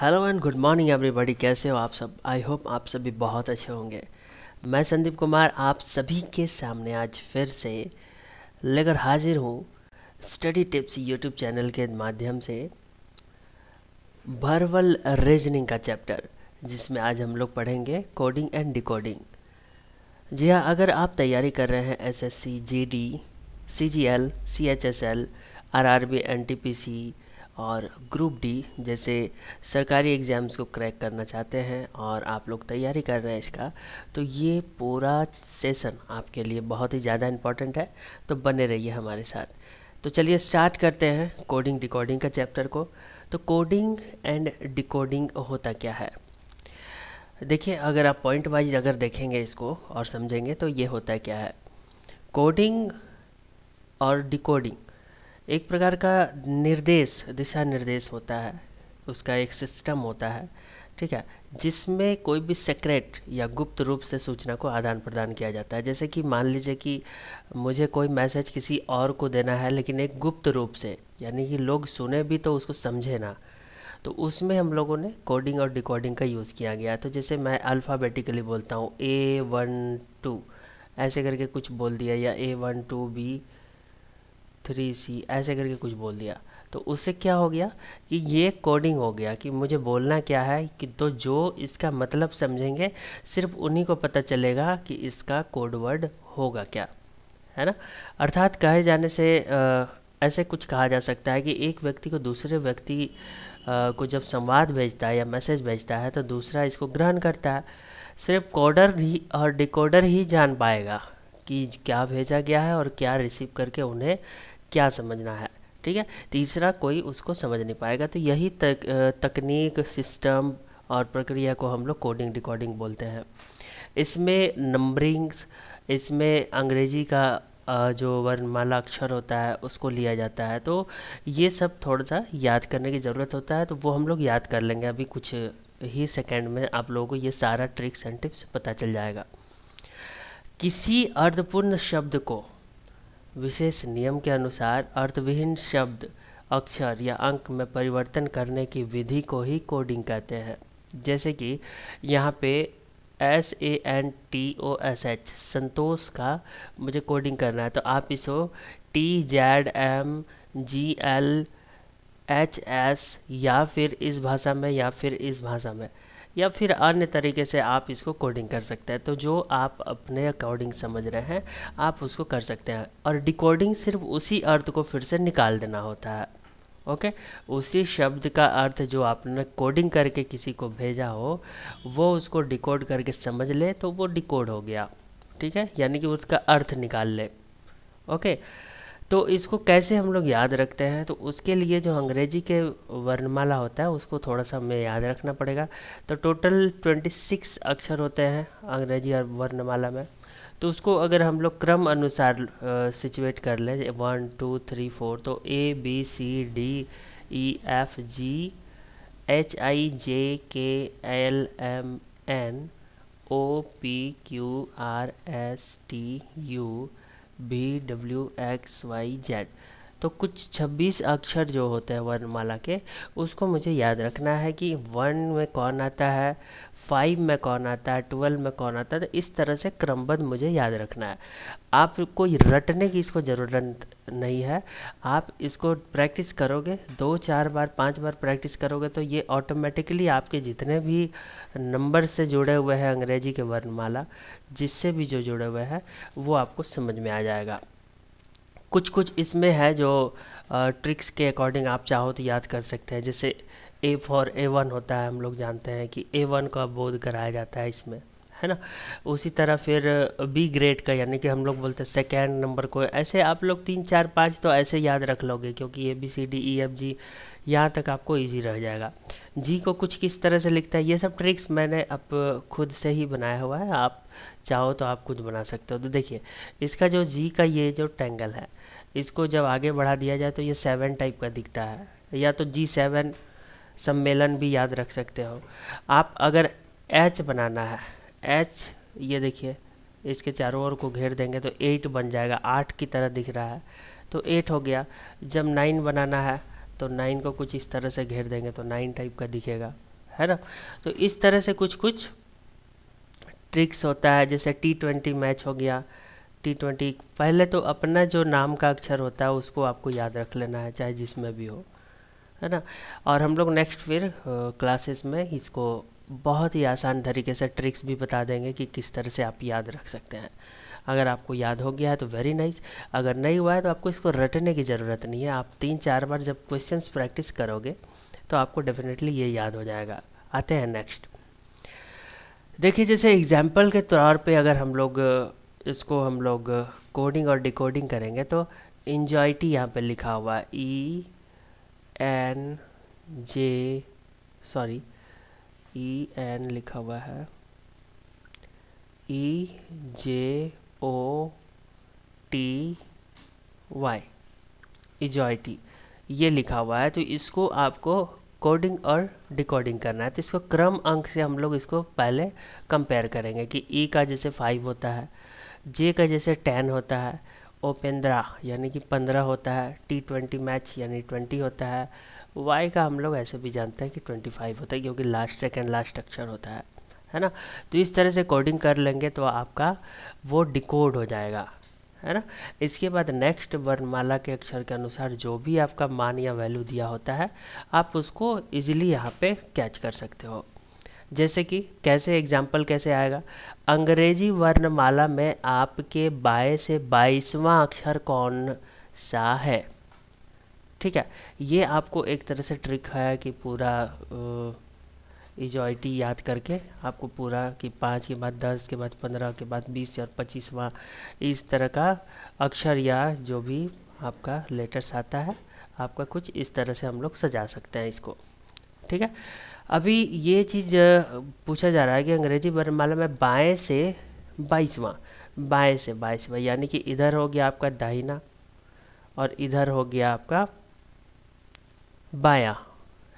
Hello and good morning everybody कैसे हो आप सब आई होप आप सभी बहुत अच्छे होंगे मैं संदीप कुमार आप सभी के सामने आज फिर से लेकर हाजिर हूँ स्टडी टिप्स यूट्यूब चैनल के माध्यम से भरवल रीजनिंग का चैप्टर जिसमें आज हम लोग पढ़ेंगे कोडिंग एंड डिकोडिंग जी हाँ अगर आप तैयारी कर रहे हैं S S C G D C G L C H S L R R B N T P C और ग्रुप डी जैसे सरकारी एग्ज़ाम्स को क्रैक करना चाहते हैं और आप लोग तैयारी कर रहे हैं इसका तो ये पूरा सेशन आपके लिए बहुत ही ज़्यादा इम्पोर्टेंट है तो बने रहिए हमारे साथ तो चलिए स्टार्ट करते हैं कोडिंग डिकोडिंग का चैप्टर को तो कोडिंग एंड डिकोडिंग होता क्या है देखिए अगर आप पॉइंट वाइज अगर देखेंगे इसको और समझेंगे तो ये होता क्या है कोडिंग और डिकोडिंग एक प्रकार का निर्देश दिशा निर्देश होता है उसका एक सिस्टम होता है ठीक है जिसमें कोई भी सेक्रेट या गुप्त रूप से सूचना को आदान प्रदान किया जाता है जैसे कि मान लीजिए कि मुझे कोई मैसेज किसी और को देना है लेकिन एक गुप्त रूप से यानी कि लोग सुने भी तो उसको समझे ना तो उसमें हम लोगों ने कोडिंग और डिकोडिंग का यूज़ किया गया तो जैसे मैं अल्फ़ाबेटिकली बोलता हूँ ए वन टू ऐसे करके कुछ बोल दिया या A one two B three C ऐसे करके कुछ बोल दिया तो उससे क्या हो गया कि ये कोडिंग हो गया कि मुझे बोलना क्या है कि तो जो इसका मतलब समझेंगे सिर्फ उन्हीं को पता चलेगा कि इसका कोड वर्ड होगा क्या है ना अर्थात कहे जाने से आ, ऐसे कुछ कहा जा सकता है कि एक व्यक्ति को दूसरे व्यक्ति को जब संवाद भेजता है या मैसेज भेजता है तो दूसरा इसको ग्रहण करता है सिर्फ कोडर ही और डिकोडर ही जान पाएगा कि क्या भेजा गया है और क्या रिसीव करके उन्हें क्या समझना है ठीक है तीसरा कोई उसको समझ नहीं पाएगा तो यही तक, तकनीक सिस्टम और प्रक्रिया को हम लोग कोडिंग डिकोडिंग बोलते हैं इसमें नंबरिंग्स इसमें अंग्रेजी का जो वर्णमाला अक्षर होता है उसको लिया जाता है तो ये सब थोड़ा सा याद करने की ज़रूरत होता है तो वो हम लोग याद कर लेंगे अभी कुछ ही सेकेंड में आप लोगों को ये सारा ट्रिक्स एंड टिप्स पता चल जाएगा किसी अर्थपूर्ण शब्द को विशेष नियम के अनुसार अर्थविहीन शब्द अक्षर या अंक में परिवर्तन करने की विधि को ही कोडिंग कहते हैं जैसे कि यहाँ पे S A N T O S H Santosh का मुझे कोडिंग करना है तो आप इसको T Z M G L H S या फिर इस भाषा में या फिर इस भाषा में या फिर अन्य तरीके से आप इसको कोडिंग कर सकते हैं तो जो आप अपने अकॉर्डिंग समझ रहे हैं आप उसको कर सकते हैं और डिकोडिंग सिर्फ उसी अर्थ को फिर से निकाल देना होता है ओके उसी शब्द का अर्थ जो आपने कोडिंग करके किसी को भेजा हो वो उसको डिकोड करके समझ ले तो वो डिकोड हो गया ठीक है यानी कि उसका अर्थ निकाल ले ओके तो इसको कैसे हम लोग याद रखते हैं तो उसके लिए जो अंग्रेजी के वर्णमाला होता है उसको थोड़ा सा हमें याद रखना पड़ेगा तो टोटल 26 अक्षर होते हैं अंग्रेजी वर्णमाला में तो उसको अगर हम लोग क्रम अनुसार सिचुएट कर लें वन टू थ्री फोर तो A B C D E F G H I J K L M N O P Q R S T U V W X Y Z तो कुछ 26 अक्षर जो होते हैं वर्णमाला के उसको मुझे याद रखना है कि वर्ण में कौन आता है फाइव में कौन आता है ट्वेल्व में कौन आता है तो इस तरह से क्रमबद्ध मुझे याद रखना है आप कोई रटने की इसको ज़रूरत नहीं है आप इसको प्रैक्टिस करोगे दो चार बार पांच बार प्रैक्टिस करोगे तो ये ऑटोमेटिकली आपके जितने भी नंबर से जुड़े हुए हैं अंग्रेजी के वर्णमाला जिससे भी जो जुड़े हुए हैं वो आपको समझ में आ जाएगा कुछ कुछ इसमें है जो ट्रिक्स के अकॉर्डिंग आप चाहो तो याद कर सकते हैं जैसे ए फॉर ए वन होता है हम लोग जानते हैं कि ए वन का बोध कराया जाता है इसमें है ना उसी तरह फिर बी ग्रेड का यानी कि हम लोग बोलते हैं सेकेंड नंबर को ऐसे आप लोग तीन चार पाँच तो ऐसे याद रख लोगे क्योंकि A B C D E F G यहाँ तक आपको इजी रह जाएगा जी को कुछ किस तरह से लिखता है ये सब ट्रिक्स मैंने अब खुद से ही बनाया हुआ है आप चाहो तो आप खुद बना सकते हो तो देखिए इसका जो जी का ये जो टेंगल है इसको जब आगे बढ़ा दिया जाए तो ये सेवन टाइप का दिखता है या तो जी सेवन सम्मेलन भी याद रख सकते हो आप अगर एच बनाना है एच ये देखिए इसके चारों ओर को घेर देंगे तो एट बन जाएगा आठ की तरह दिख रहा है तो एट हो गया जब नाइन बनाना है तो नाइन को कुछ इस तरह से घेर देंगे तो नाइन टाइप का दिखेगा है ना तो इस तरह से कुछ कुछ ट्रिक्स होता है जैसे टी ट्वेंटी मैच हो गया टी ट्वेंटी पहले तो अपना जो नाम का अक्षर होता है उसको आपको याद रख लेना है चाहे जिसमें भी हो है ना और हम लोग नेक्स्ट फिर क्लासेस में इसको बहुत ही आसान तरीके से ट्रिक्स भी बता देंगे कि किस तरह से आप याद रख सकते हैं अगर आपको याद हो गया है तो वेरी नाइस nice. अगर नहीं हुआ है तो आपको इसको रटने की ज़रूरत नहीं है आप तीन चार बार जब क्वेश्चन प्रैक्टिस करोगे तो आपको डेफिनेटली ये याद हो जाएगा आते हैं नेक्स्ट देखिए जैसे एग्जाम्पल के तौर पे अगर हम लोग इसको हम लोग कोडिंग और डिकोडिंग करेंगे तो इन्जॉयटी यहाँ पे लिखा हुआ E N J sorry E N लिखा हुआ है ई जे ओ टी वाई इजॉयटी ये लिखा हुआ है तो इसको आपको कोडिंग और डिकोडिंग करना है तो इसको क्रम अंक से हम लोग इसको पहले कंपेयर करेंगे कि ई e का जैसे फाइव होता है जे का जैसे टेन होता है ओपेंद्रा यानी कि पंद्रह होता है टी ट्वेंटी मैच यानी ट्वेंटी होता है वाई का हम लोग ऐसे भी जानते हैं कि ट्वेंटी फाइव होता है क्योंकि लास्ट सेकेंड लास्ट अक्षर होता है है ना तो इस तरह से कोडिंग कर लेंगे तो आपका वो डिकोड हो जाएगा है ना इसके बाद नेक्स्ट वर्णमाला के अक्षर के अनुसार जो भी आपका मान या वैल्यू दिया होता है आप उसको इजीली यहाँ पे कैच कर सकते हो जैसे कि कैसे एग्जाम्पल कैसे आएगा अंग्रेजी वर्णमाला में आपके बाएं से बाईसवां अक्षर कौन सा है ठीक है ये आपको एक तरह से ट्रिक है कि पूरा इजॉइटी याद करके आपको पूरा कि पाँच के बाद दस के बाद पंद्रह के बाद बीस और पच्चीसवां इस तरह का अक्षर या जो भी आपका लेटर्स आता है आपका कुछ इस तरह से हम लोग सजा सकते हैं इसको ठीक है अभी ये चीज़ पूछा जा रहा है कि अंग्रेजी वर्णमाला में बाएं से बाईसवां बाएं से बाईसवां यानी कि इधर हो गया आपका दाहिना और इधर हो गया आपका बाया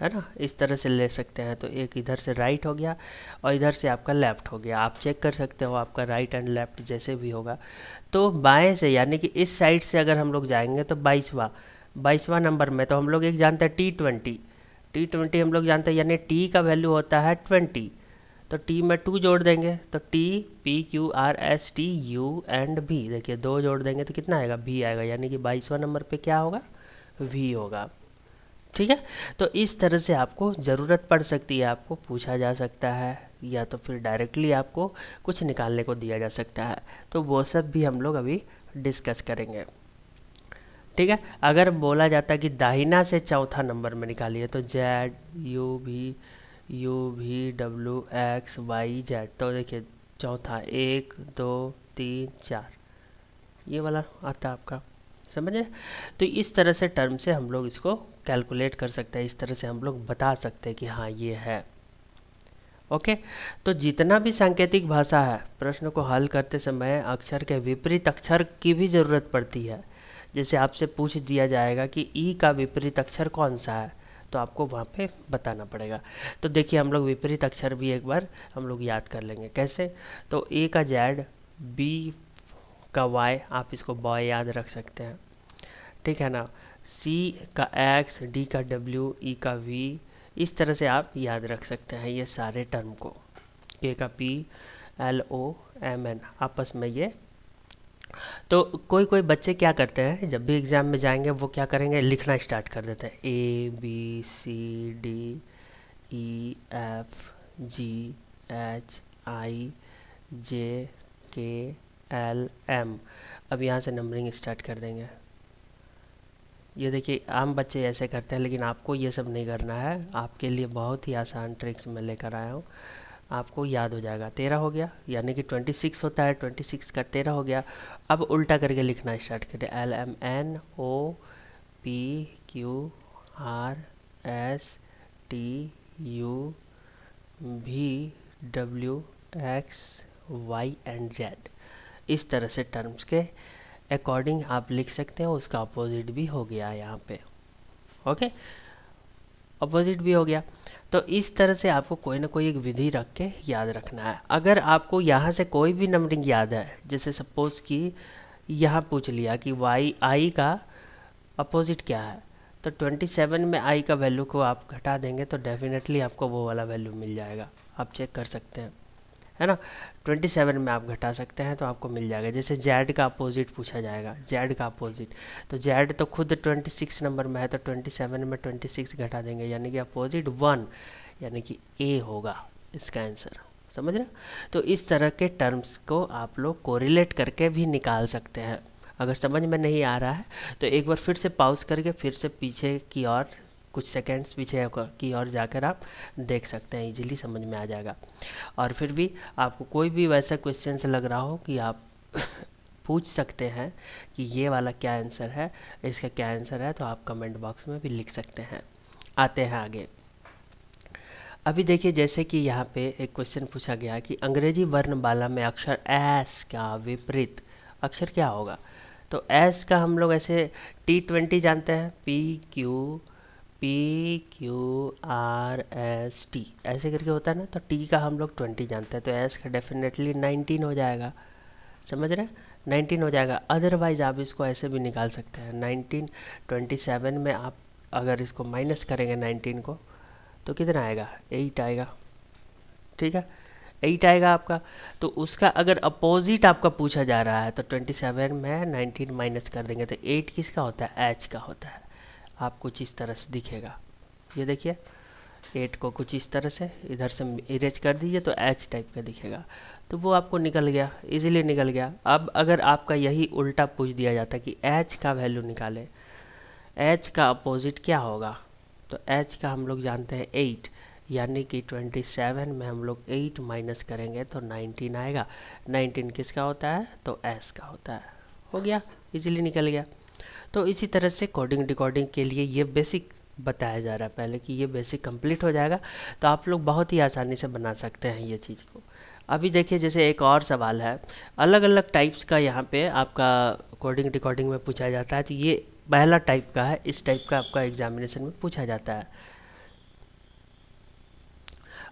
है ना इस तरह से ले सकते हैं तो एक इधर से राइट हो गया और इधर से आपका लेफ़्ट हो गया आप चेक कर सकते हो आपका राइट एंड लेफ़्ट जैसे भी होगा तो बाएं से यानी कि इस साइड से अगर हम लोग जाएंगे तो बाईसवा बाईसवा नंबर में तो हम लोग एक जानते हैं टी ट्वेंटी टी ट्वेंटी हम लोग जानते हैं यानी टी का वैल्यू होता है ट्वेंटी तो टी में टू जोड़ देंगे तो T P Q R S T U and भी देखिए दो जोड़ देंगे तो कितना आएगा भी आएगा यानी कि बाईसवा नंबर पे क्या होगा वी होगा ठीक है तो इस तरह से आपको ज़रूरत पड़ सकती है आपको पूछा जा सकता है या तो फिर डायरेक्टली आपको कुछ निकालने को दिया जा सकता है तो वो सब भी हम लोग अभी डिस्कस करेंगे ठीक है अगर बोला जाता है कि दाहिना से चौथा नंबर में निकालिए तो Z U V U V W X Y Z तो देखिए चौथा एक दो तीन चार ये वाला आता आपका समझे तो इस तरह से टर्म से हम लोग इसको कैलकुलेट कर सकते हैं इस तरह से हम लोग बता सकते हैं कि हाँ ये है ओके तो जितना भी सांकेतिक भाषा है प्रश्न को हल करते समय अक्षर के विपरीत अक्षर की भी ज़रूरत पड़ती है जैसे आपसे पूछ दिया जाएगा कि ई का विपरीत अक्षर कौन सा है तो आपको वहाँ पे बताना पड़ेगा तो देखिए हम लोग विपरीत अक्षर भी एक बार हम लोग याद कर लेंगे कैसे तो ए का जेड बी का वाई आप इसको बॉय याद रख सकते हैं ठीक है ना सी का एक्स डी का डब्ल्यू ई का वी इस तरह से आप याद रख सकते हैं ये सारे टर्म को के का P L O M N आपस में ये तो कोई कोई बच्चे क्या करते हैं जब भी एग्ज़ाम में जाएंगे वो क्या करेंगे लिखना स्टार्ट कर देते हैं A B C D E F G H I J K L M अब यहाँ से नंबरिंग स्टार्ट कर देंगे ये देखिए आम बच्चे ऐसे करते हैं लेकिन आपको ये सब नहीं करना है आपके लिए बहुत ही आसान ट्रिक्स मैं लेकर आया हूँ आपको याद हो जाएगा तेरह हो गया यानी कि ट्वेंटी सिक्स होता है ट्वेंटी सिक्स का तेरह हो गया अब उल्टा करके लिखना स्टार्ट करें L M N O P Q R S T U V W X Y and Z इस तरह से टर्म्स के अकॉर्डिंग आप लिख सकते हैं उसका अपोजिट भी हो गया यहाँ पे ओके अपोजिट भी हो गया तो इस तरह से आपको कोई ना कोई एक विधि रख के याद रखना है अगर आपको यहाँ से कोई भी नंबरिंग याद है जैसे सपोज़ कि यहाँ पूछ लिया कि वाई आई का अपोजिट क्या है तो 27 में आई का वैल्यू को आप घटा देंगे तो डेफिनेटली आपको वो वाला वैल्यू मिल जाएगा आप चेक कर सकते हैं है ना 27 में आप घटा सकते हैं तो आपको मिल जाएगा जैसे जेड का अपोजिट पूछा जाएगा जेड का अपोजिट तो जेड तो खुद 26 नंबर में है तो 27 में 26 घटा देंगे यानी कि अपोजिट वन यानी कि ए होगा इसका आंसर समझ रहे तो इस तरह के टर्म्स को आप लोग कोरिलेट करके भी निकाल सकते हैं अगर समझ में नहीं आ रहा है तो एक बार फिर से पाउस करके फिर से पीछे की ओर कुछ सेकेंड्स भी की और जाकर आप देख सकते हैं इजीली समझ में आ जाएगा और फिर भी आपको कोई भी वैसा क्वेश्चन लग रहा हो कि आप पूछ सकते हैं कि ये वाला क्या आंसर है इसका क्या आंसर है तो आप कमेंट बॉक्स में भी लिख सकते हैं आते हैं आगे अभी देखिए जैसे कि यहाँ पे एक क्वेश्चन पूछा गया कि अंग्रेजी वर्णमाला में अक्षर एस का विपरीत अक्षर क्या होगा तो एस का हम लोग ऐसे टी ट्वेंटी जानते हैं P Q P Q R S T ऐसे करके होता है ना तो टी का हम लोग ट्वेंटी जानते हैं तो एस का डेफिनेटली नाइनटीन हो जाएगा समझ रहे हैं नाइनटीन हो जाएगा अदरवाइज आप इसको ऐसे भी निकाल सकते हैं नाइनटीन ट्वेंटी सेवन में आप अगर इसको माइनस करेंगे नाइनटीन को तो कितना आएगा एट आएगा ठीक है एट आएगा आपका तो उसका अगर अपोजिट आपका पूछा जा रहा है तो ट्वेंटी सेवन में नाइनटीन माइनस कर देंगे तो एट किसका होता है एच का होता है आप कुछ इस तरह से दिखेगा ये देखिए एट को कुछ इस तरह से इधर से इरेज कर दीजिए तो एच टाइप का दिखेगा तो वो आपको निकल गया इजीली निकल गया अब अगर आपका यही उल्टा पूछ दिया जाता कि एच का वैल्यू निकाले एच का अपोजिट क्या होगा तो एच का हम लोग जानते हैं एट यानी कि 27 में हम लोग 8 माइनस करेंगे तो 19 आएगा 19 किसका होता है तो एस का होता है हो गया इजीली निकल गया तो इसी तरह से कोडिंग डिकोडिंग के लिए ये बेसिक बताया जा रहा है पहले कि ये बेसिक कंप्लीट हो जाएगा तो आप लोग बहुत ही आसानी से बना सकते हैं ये चीज़ को अभी देखिए जैसे एक और सवाल है अलग अलग टाइप्स का यहाँ पे आपका कोडिंग डिकोडिंग में पूछा जाता है तो ये पहला टाइप का है इस टाइप का आपका एग्जामिनेशन में पूछा जाता है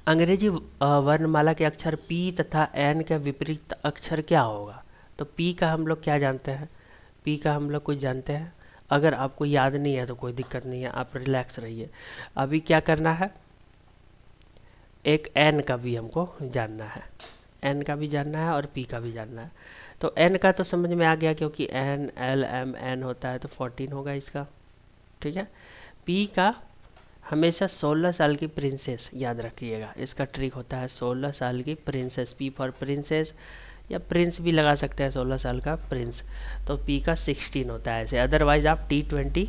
अंग्रेजी वर्णमाला के अक्षर पी तथा एन के विपरीत अक्षर क्या होगा तो पी का हम लोग क्या जानते हैं पी का हम लोग कुछ जानते हैं अगर आपको याद नहीं है तो कोई दिक्कत नहीं है आप रिलैक्स रहिए अभी क्या करना है एक एन का भी हमको जानना है एन का भी जानना है और पी का भी जानना है तो एन का तो समझ में आ गया क्योंकि एन एल एम एन होता है तो फोर्टीन होगा इसका ठीक है पी का हमेशा 16 साल की प्रिंसेस याद रखिएगा इसका ट्रिक होता है 16 साल की प्रिंसेस पी फॉर प्रिंसेस या प्रिंस भी लगा सकते हैं सोलह साल का प्रिंस तो पी का सिक्सटीन होता है ऐसे अदरवाइज आप टी ट्वेंटी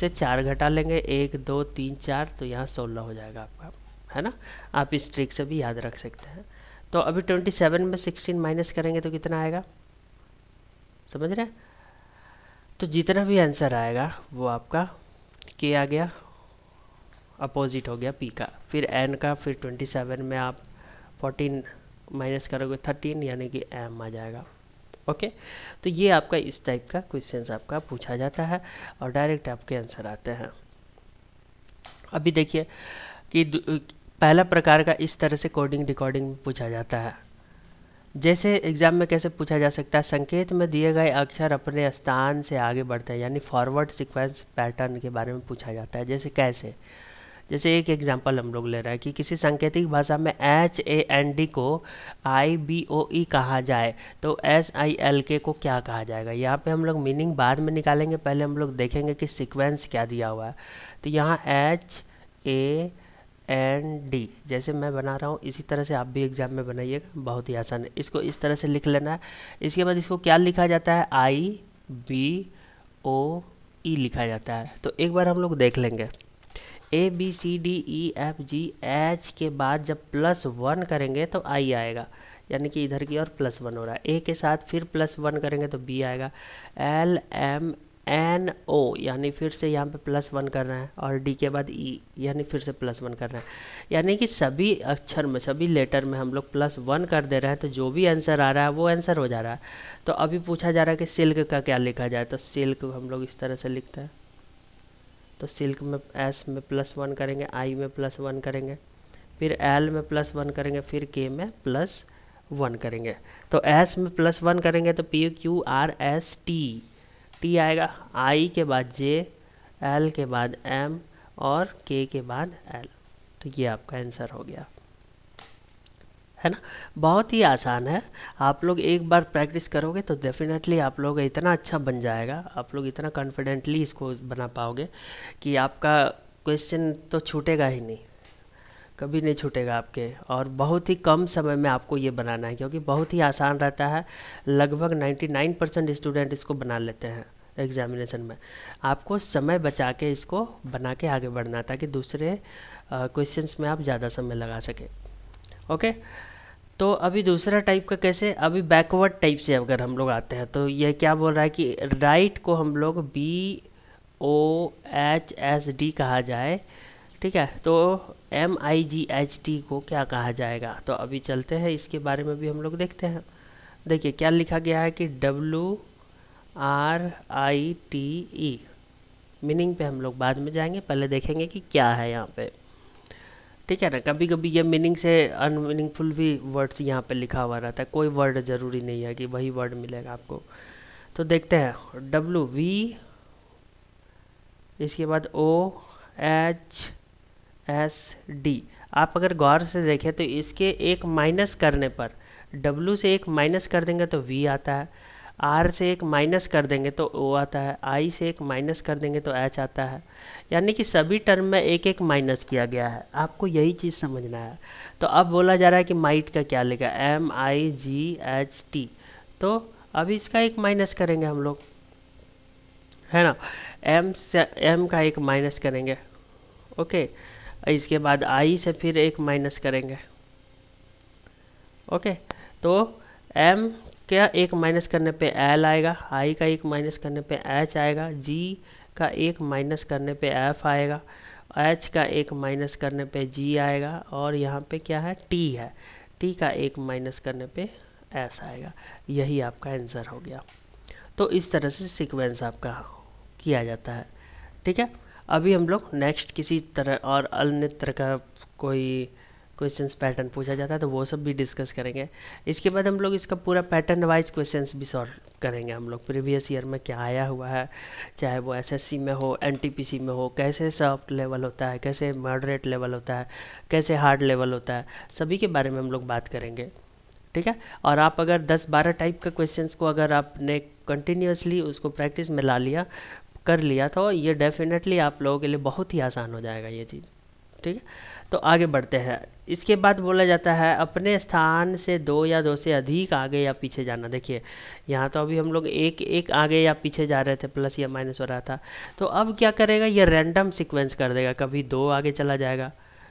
से चार घटा लेंगे एक दो तीन चार तो यहाँ सोलह हो जाएगा आपका है ना आप इस ट्रिक से भी याद रख सकते हैं तो अभी ट्वेंटी सेवन में सिक्सटीन माइनस करेंगे तो कितना आएगा समझ रहे हैं तो जितना भी आंसर आएगा वो आपका के आ गया अपोजिट हो गया पी का फिर एन का फिर ट्वेंटी सेवन में आप फोर्टीन माइनस करोगे थर्टीन यानी कि एम आ जाएगा ओके तो ये आपका इस टाइप का क्वेश्चन आपका पूछा जाता है और डायरेक्ट आपके आंसर आते हैं अभी देखिए कि पहला प्रकार का इस तरह से कोडिंग रिकॉर्डिंग में पूछा जाता है जैसे एग्जाम में कैसे पूछा जा सकता है संकेत में दिए गए अक्षर अपने स्थान से आगे बढ़ते हैं यानी फॉरवर्ड सिक्वेंस पैटर्न के बारे में पूछा जाता है जैसे कैसे जैसे एक एग्जांपल हम लोग ले रहे हैं कि किसी सांकेतिक भाषा में एच ए एन डी को आई बी ओ ई कहा जाए तो एस आई एल के को क्या कहा जाएगा यहाँ पे हम लोग मीनिंग बाद में निकालेंगे पहले हम लोग देखेंगे कि सीक्वेंस क्या दिया हुआ है तो यहाँ एच ए एन डी जैसे मैं बना रहा हूँ इसी तरह से आप भी एग्जाम में बनाइएगा बहुत ही आसान है इसको इस तरह से लिख लेना है इसके बाद इसको क्या लिखा जाता है आई बी ओ ई लिखा जाता है तो एक बार हम लोग देख लेंगे A B C D E F G H के बाद जब प्लस वन करेंगे तो आई आएगा यानी कि इधर की ओर प्लस वन हो रहा है ए के साथ फिर प्लस वन करेंगे तो बी आएगा एल एम एन ओ यानी फिर से यहाँ पे प्लस वन करना है और डी के बाद ई e, यानी फिर से प्लस वन करना है यानी कि सभी अक्षर में सभी लेटर में हम लोग प्लस वन कर दे रहे हैं तो जो भी आंसर आ रहा है वो आंसर हो जा रहा है तो अभी पूछा जा रहा है कि सिल्क का क्या लिखा जाए तो सिल्क हम लोग इस तरह से लिखते हैं तो सिल्क में एस में प्लस वन करेंगे आई में प्लस वन करेंगे फिर एल में प्लस वन करेंगे फिर के में प्लस वन करेंगे तो एस में प्लस वन करेंगे तो P Q R S T T आएगा आई के बाद जे एल के बाद एम और के के बाद एल तो ये आपका आंसर हो गया है ना बहुत ही आसान है आप लोग एक बार प्रैक्टिस करोगे तो डेफिनेटली आप लोग इतना अच्छा बन जाएगा आप लोग इतना कॉन्फिडेंटली इसको बना पाओगे कि आपका क्वेश्चन तो छूटेगा ही नहीं कभी नहीं छूटेगा आपके और बहुत ही कम समय में आपको ये बनाना है क्योंकि बहुत ही आसान रहता है लगभग 99 परसेंट स्टूडेंट इसको बना लेते हैं एग्जामिनेशन में आपको समय बचा के इसको बना के आगे बढ़ना ताकि दूसरे क्वेश्चंस में आप ज़्यादा समय लगा सकें ओके तो अभी दूसरा टाइप का कैसे अभी बैकवर्ड टाइप से अगर हम लोग आते हैं तो यह क्या बोल रहा है कि राइट को हम लोग B O H S D कहा जाए ठीक है तो M I G H T को क्या कहा जाएगा तो अभी चलते हैं इसके बारे में भी हम लोग देखते हैं देखिए क्या लिखा गया है कि W R I T E meaning पे हम लोग बाद में जाएंगे पहले देखेंगे कि क्या है यहाँ पे ठीक है ना कभी कभी ये मीनिंग से अनमीनिंगफुल भी वर्ड्स यहाँ पे लिखा हुआ रहता है कोई वर्ड ज़रूरी नहीं है कि वही वर्ड मिलेगा आपको तो देखते हैं डब्लू वी इसके बाद ओ एच एस डी आप अगर गौर से देखें तो इसके एक माइनस करने पर डब्लू से एक माइनस कर देंगे तो वी आता है आर से एक माइनस कर देंगे तो ओ आता है आई से एक माइनस कर देंगे तो एच आता है यानी कि सभी टर्म में एक एक माइनस किया गया है आपको यही चीज़ समझना है तो अब बोला जा रहा है कि माइट का क्या लेगा M I G H T तो अब इसका एक माइनस करेंगे हम लोग है ना एम से एम का एक माइनस करेंगे ओके इसके बाद आई से फिर एक माइनस करेंगे ओके तो एम क्या एक माइनस करने पे एल आएगा आई का एक माइनस करने पे एच आएगा जी का एक माइनस करने पे एफ आएगा एच का एक माइनस करने पे जी आएगा और यहाँ पे क्या है टी है टी का एक माइनस करने पे एस आएगा यही आपका आंसर हो गया तो इस तरह से सीक्वेंस आपका किया जाता है ठीक है अभी हम लोग नेक्स्ट किसी तरह और अन्य तरह का कोई क्वेश्चंस पैटर्न पूछा जाता है तो वो सब भी डिस्कस करेंगे इसके बाद हम लोग इसका पूरा पैटर्न वाइज क्वेश्चंस भी सॉल्व करेंगे हम लोग प्रीवियस ईयर में क्या आया हुआ है चाहे वो एसएससी में हो एनटीपीसी में हो कैसे सॉफ्ट लेवल होता है कैसे मॉडरेट लेवल होता है कैसे हार्ड लेवल होता है सभी के बारे में हम लोग बात करेंगे ठीक है और आप अगर दस बारह टाइप का क्वेश्चन को अगर आपने कंटिन्यूसली उसको प्रैक्टिस में ला लिया कर लिया तो ये डेफिनेटली आप लोगों के लिए बहुत ही आसान हो जाएगा ये चीज़ ठीक है तो आगे बढ़ते हैं इसके बाद बोला जाता है अपने स्थान से दो या दो से अधिक आगे या पीछे जाना देखिए यहाँ तो अभी हम लोग एक एक आगे या पीछे जा रहे थे प्लस या माइनस हो रहा था तो अब क्या करेगा ये रैंडम सिक्वेंस कर देगा कभी दो आगे चला जाएगा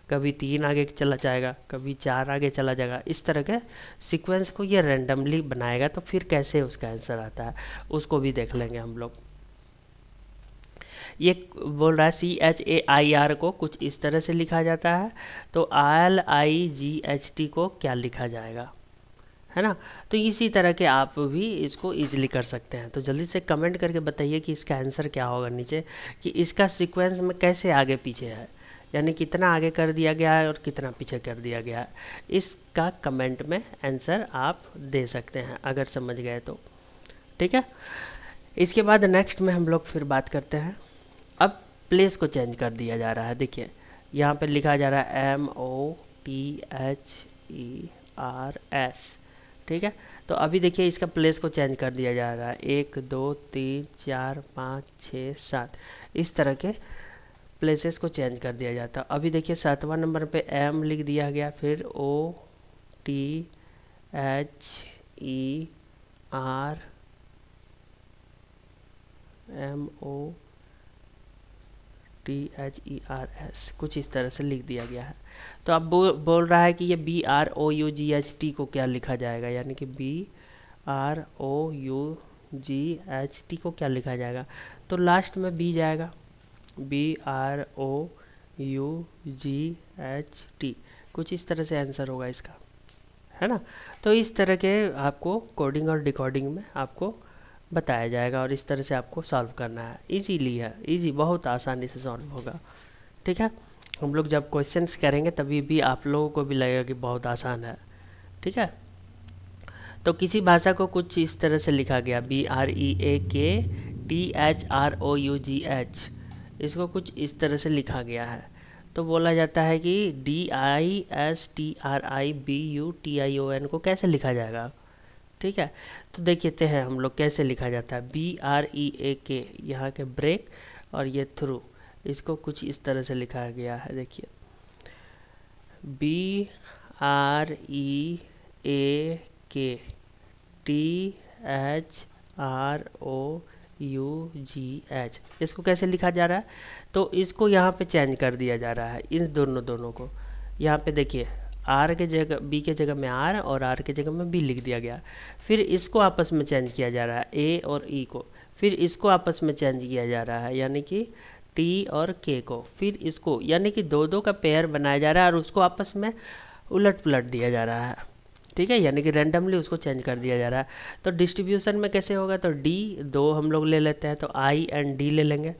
कभी तीन आगे चला जाएगा कभी चार आगे चला जाएगा इस तरह के सिक्वेंस को ये रैंडमली बनाएगा तो फिर कैसे उसका आंसर आता है उसको भी देख लेंगे हम लोग ये बोल रहा है C H A I R को कुछ इस तरह से लिखा जाता है तो L I G H T को क्या लिखा जाएगा है ना तो इसी तरह के आप भी इसको ईजिली कर सकते हैं तो जल्दी से कमेंट करके बताइए कि इसका आंसर क्या होगा नीचे कि इसका सिक्वेंस में कैसे आगे पीछे है यानी कितना आगे कर दिया गया है और कितना पीछे कर दिया गया है इसका कमेंट में आंसर आप दे सकते हैं अगर समझ गए तो ठीक है इसके बाद नेक्स्ट में हम लोग फिर बात करते हैं अब प्लेस को चेंज कर दिया जा रहा है देखिए यहाँ पर लिखा जा रहा है M O T H E R S ठीक है तो अभी देखिए इसका प्लेस को चेंज कर दिया जा रहा है एक दो तीन चार पाँच छः सात इस तरह के प्लेसेस को चेंज कर दिया जाता है अभी देखिए सातवां नंबर पे एम लिख दिया गया फिर O T H E R M O T H E R S कुछ इस तरह से लिख दिया गया है तो अब बो, बोल रहा है कि ये B R O U G H T को क्या लिखा जाएगा यानी कि B R O U G H T को क्या लिखा जाएगा तो लास्ट में बी जाएगा B R O U G H T कुछ इस तरह से आंसर होगा इसका है ना तो इस तरह के आपको कोडिंग और डिकोडिंग में आपको बताया जाएगा और इस तरह से आपको सॉल्व करना है इजीली है इजी बहुत आसानी से सॉल्व होगा ठीक है हम लोग जब क्वेश्चंस करेंगे तभी भी आप लोगों को भी लगेगा कि बहुत आसान है ठीक है तो किसी भाषा को कुछ इस तरह से लिखा गया B are E A K T H R O U G H इसको कुछ इस तरह से लिखा गया है तो बोला जाता है कि D I S T R I B U T I O N को कैसे लिखा जाएगा ठीक है तो देखते हैं हम लोग कैसे लिखा जाता है बी आर ई ए के यहाँ के ब्रेक और ये थ्रू इसको कुछ इस तरह से लिखा गया है देखिए B are E A K T H R O U G H इसको कैसे लिखा जा रहा है तो इसको यहाँ पे चेंज कर दिया जा रहा है इन दोनों दोनों को यहाँ पे देखिए आर के जगह बी के जगह में आर और आर के जगह में बी लिख दिया गया फिर इसको आपस में चेंज किया जा रहा है ए और ई e को फिर इसको आपस में चेंज किया जा रहा है यानी कि टी और के को फिर इसको यानी कि दो दो का पेयर बनाया जा रहा है और उसको आपस में उलट पुलट दिया जा रहा है ठीक है यानी कि रैंडमली उसको चेंज कर दिया जा रहा है तो डिस्ट्रीब्यूशन में कैसे होगा तो डी दो हम लोग ले लेते हैं तो आई एंड डी ले लेंगे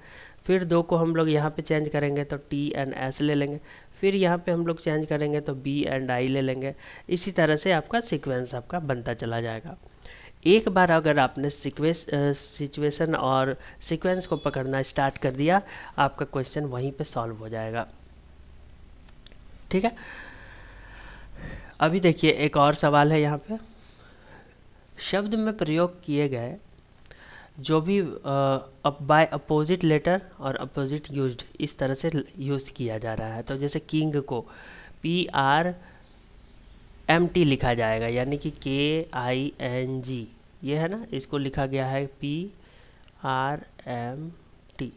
फिर दो को हम लोग यहाँ पे चेंज करेंगे तो टी एंड एस ले लेंगे फिर यहाँ पे हम लोग चेंज करेंगे तो बी एंड आई ले लेंगे इसी तरह से आपका सीक्वेंस आपका बनता चला जाएगा एक बार अगर आपने सिक्वेंस सिचुएसन और सीक्वेंस को पकड़ना स्टार्ट कर दिया आपका क्वेश्चन वहीं पे सॉल्व हो जाएगा ठीक है अभी देखिए एक और सवाल है यहाँ पे शब्द में प्रयोग किए गए जो भी अप बाय अपोजिट लेटर और अपोजिट यूज्ड इस तरह से यूज़ किया जा रहा है तो जैसे किंग को पी आर एम टी लिखा जाएगा यानी कि के आई एन जी ये है ना इसको लिखा गया है पी आर एम टी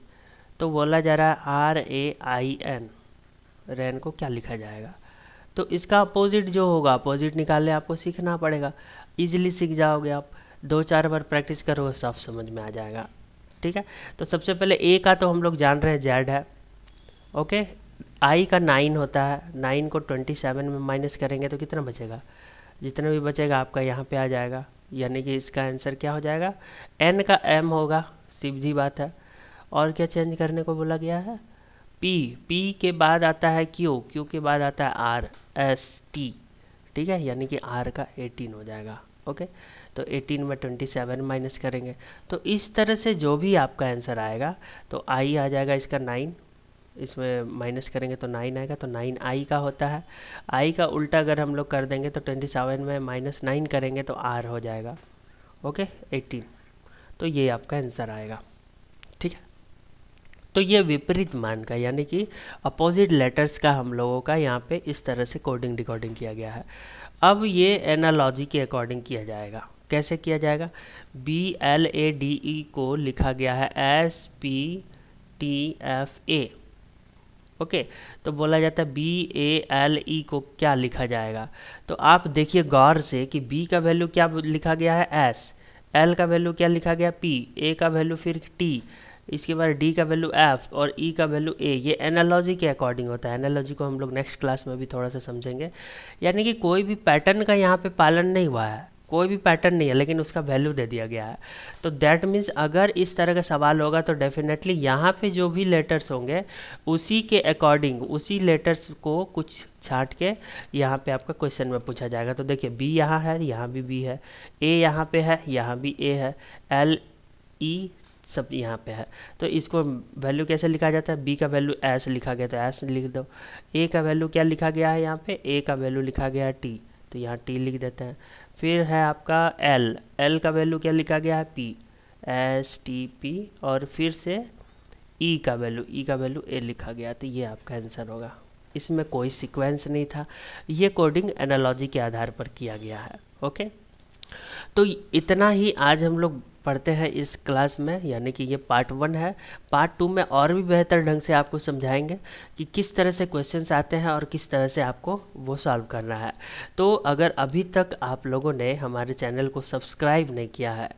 तो बोला जा रहा है आर ए आई एन रैन को क्या लिखा जाएगा तो इसका अपोजिट जो होगा अपोजिट निकालने आपको सीखना पड़ेगा इजीली सीख जाओगे आप दो चार बार प्रैक्टिस करो सब समझ में आ जाएगा ठीक है तो सबसे पहले ए का तो हम लोग जान रहे हैं जेड है ओके आई का नाइन होता है नाइन को ट्वेंटी सेवन में माइनस करेंगे तो कितना बचेगा जितना भी बचेगा आपका यहाँ पे आ जाएगा यानी कि इसका आंसर क्या हो जाएगा एन का एम होगा सीधी बात है और क्या चेंज करने को बोला गया है पी पी के बाद आता है क्यू क्यू के बाद आता है आर एस टी ठीक है यानी कि आर का एटीन हो जाएगा ओके तो 18 में 27 माइनस करेंगे तो इस तरह से जो भी आपका आंसर आएगा तो आई आ जाएगा इसका 9 इसमें माइनस करेंगे तो 9 आएगा तो 9 आई का होता है आई का उल्टा अगर हम लोग कर देंगे तो 27 में माइनस नाइन करेंगे तो आर हो जाएगा ओके 18 तो ये आपका आंसर आएगा ठीक है तो ये विपरीत मान का यानी कि अपोजिट लेटर्स का हम लोगों का यहाँ पे इस तरह से कोडिंग डिकोडिंग किया गया है अब ये एनालॉजी के अकॉर्डिंग किया जाएगा कैसे किया जाएगा B L A D E को लिखा गया है S P T F A okay तो बोला जाता है बी ए एल ई को क्या लिखा जाएगा तो आप देखिए गौर से कि बी का वैल्यू क्या लिखा गया है एस एल का वैल्यू क्या लिखा गया पी ए का वैल्यू फिर टी इसके बाद डी का वैल्यू एफ और ई e का वैल्यू ए ये एनालॉजी के अकॉर्डिंग होता है एनालॉजी को हम लोग नेक्स्ट क्लास में भी थोड़ा सा समझेंगे यानी कि कोई भी पैटर्न का यहाँ पे पालन नहीं हुआ है कोई भी पैटर्न नहीं है लेकिन उसका वैल्यू दे दिया गया है तो दैट मीन्स अगर इस तरह का सवाल होगा तो डेफिनेटली यहाँ पे जो भी लेटर्स होंगे उसी के अकॉर्डिंग उसी लेटर्स को कुछ छाट के यहाँ पे आपका क्वेश्चन में पूछा जाएगा तो देखिए बी यहाँ है यहाँ भी बी है ए यहाँ पे है यहाँ भी ए है एल ई e, सब यहाँ पे है तो इसको वैल्यू कैसे लिखा जाता है बी का वैल्यू एस लिखा गया तो एस लिख दो ए का वैल्यू क्या लिखा गया है यहाँ पे ए का वैल्यू लिखा गया है टी तो यहाँ टी लिख देते हैं फिर है आपका एल एल का वैल्यू क्या लिखा गया है पी एस टी पी और फिर से ई e का वैल्यू ई e का वैल्यू ए लिखा गया तो ये आपका आंसर होगा इसमें कोई सिक्वेंस नहीं था ये कोडिंग एनालॉजी के आधार पर किया गया है ओके तो इतना ही आज हम लोग पढ़ते हैं इस क्लास में यानी कि ये पार्ट वन है पार्ट टू में और भी बेहतर ढंग से आपको समझाएंगे कि किस तरह से क्वेश्चंस आते हैं और किस तरह से आपको वो सॉल्व करना है तो अगर अभी तक आप लोगों ने हमारे चैनल को सब्सक्राइब नहीं किया है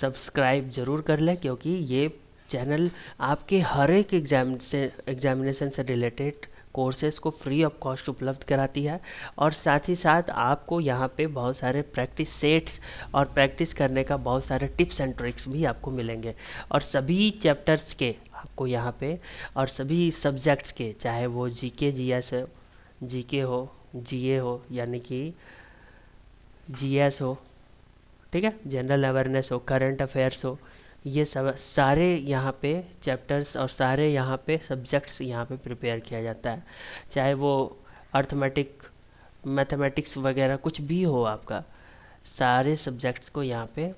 सब्सक्राइब ज़रूर कर लें क्योंकि ये चैनल आपके हर एक एग्जाम से एग्जामिनेशन से रिलेटेड कोर्सेज़ को फ्री ऑफ कॉस्ट उपलब्ध कराती है और साथ ही साथ आपको यहाँ पे बहुत सारे प्रैक्टिस सेट्स और प्रैक्टिस करने का बहुत सारे टिप्स एंड ट्रिक्स भी आपको मिलेंगे और सभी चैप्टर्स के आपको यहाँ पे और सभी सब्जेक्ट्स के चाहे वो जी के जी एस हो जी के हो जी ए हो यानी कि जी एस हो ठीक है जनरल अवेयरनेस हो करेंट अफेयर्स हो ये सब सारे यहाँ पे चैप्टर्स और सारे यहाँ पे सब्जेक्ट्स यहाँ पे प्रिपेयर किया जाता है चाहे वो अर्थमेटिक मैथमेटिक्स वगैरह कुछ भी हो आपका सारे सब्जेक्ट्स को यहाँ पे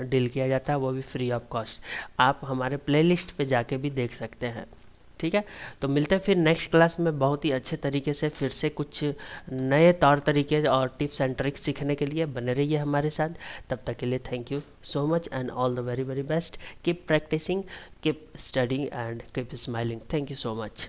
डील किया जाता है वो भी फ्री ऑफ कॉस्ट आप हमारे प्लेलिस्ट पे जाके भी देख सकते हैं ठीक है तो मिलते हैं फिर नेक्स्ट क्लास में बहुत ही अच्छे तरीके से फिर से कुछ नए तौर तरीके और टिप्स एंड ट्रिक्स सीखने के लिए बने रहिए हमारे साथ तब तक के लिए thank you so much and all the very very best keep practising keep studying and keep smiling thank you so much